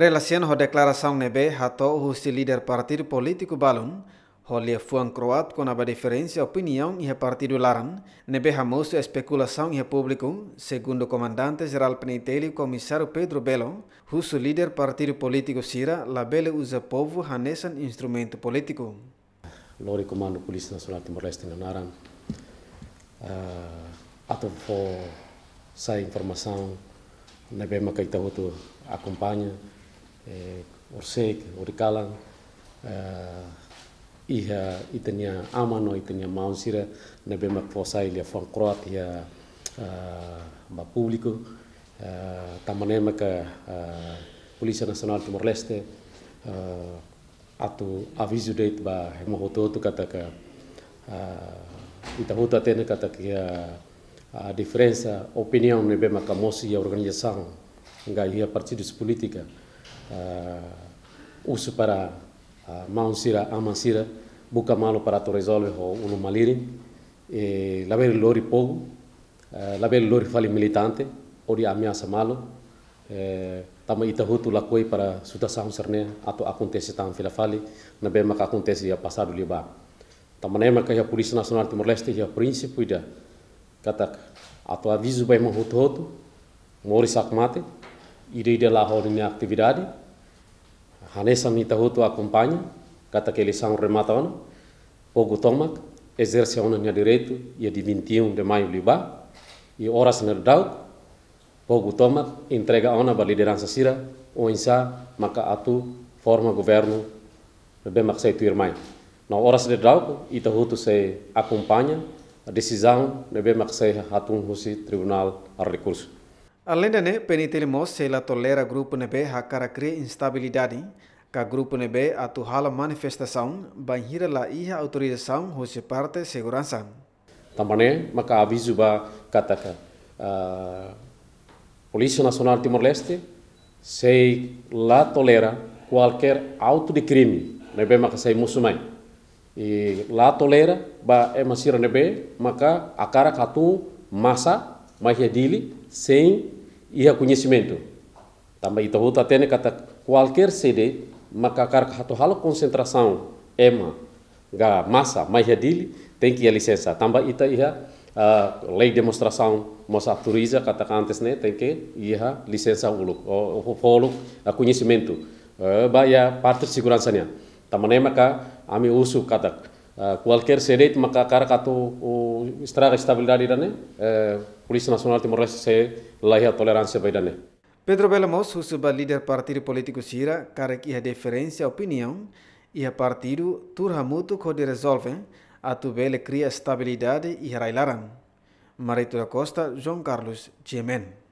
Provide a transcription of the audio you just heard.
Relacion ho declaração nebe hato husi líder partido político balun, Rolia fuan croat com a diferença opinião e partido laran, nebe hamoso especulação e público, segundo o comandante geral penitente comissário Pedro Belo, husu líder partido político Sira, labele usa povo hanesan instrumento político. Lori comando Polícia Nacional Timor-Leste Nanaran, uh, ah, ato for sai informação, nebe makaita hutu acompanha, Eh, orsek, orikalan, eh, iha itania amano itania maunsira nebe makfosa ilia fan Kroatia ba eh, publiko, tamane maka Polícia nasional Timor Leste atu aviso date ba hemohoto tu kata ka itahuta tena kata kia a diferença opinião nebe maka mosi ya organização ngai ia partidos política Ah, uso para ah, a mancira buka malo para to o ho uno lá e laver lori pogo eh, laver lori fali militante ori ameaça malo eh, tama itahutu lakoi para sutasahu serne, ato acontece tam fila fali na bema que acontece ya passado liba tamo nema que a polícia nacional timor leste ya princípio ida, katak ato aviso bem hotu hotu mori sakmate ida ide lá ne atividade Hanesa Mitahutu acompanha, cata que eleição remata ano, pouco toma, exerce ano no direito, e de 21 de maio libá, e horas no Pogo Tomac entrega entrega unha para liderança sira, o insa, maka atu, forma governo, bem maxei tu irmã. Na horas de dau, Itahutu se acompanha, a decisão, bem maxei hatun husi tribunal a recurso. Além da ne, se la tolera grupo nebe hakara cre instabilidade, ka grupo nebe atuhala manifestação, banhira la iha autorização hoje parte segurança. Tambane maka aviso ba kataka uh, ah, Polícia Nacional Timor-Leste se la tolera qualquer auto de crime nebe maka sei musumai. E la tolera ba emasira nebe maka akara katu masa mahia dili sem iha conhecimento. Tamba então outra tene kata qualquer sede maka kar hatu halo konsentrasaun ema ga masa mai hadili tem que a licença. ita iha uh, ah, lei demonstrasaun mosa autoriza kata antes ne tem que iha licença uluk o foluk a conhecimento. Uh, ya parte segurança Tamba maka ami usu kata qualquer serete makakara kato o estraga estabilidade dane Polícia Nacional Timor-Leste se a tolerância vai dane Pedro Belamos, o suba líder partido político Sira, cara que a é diferença opinião e a partido turha que quando resolve a tubele cria estabilidade e railaran. Marito da Costa, João Carlos Gemen.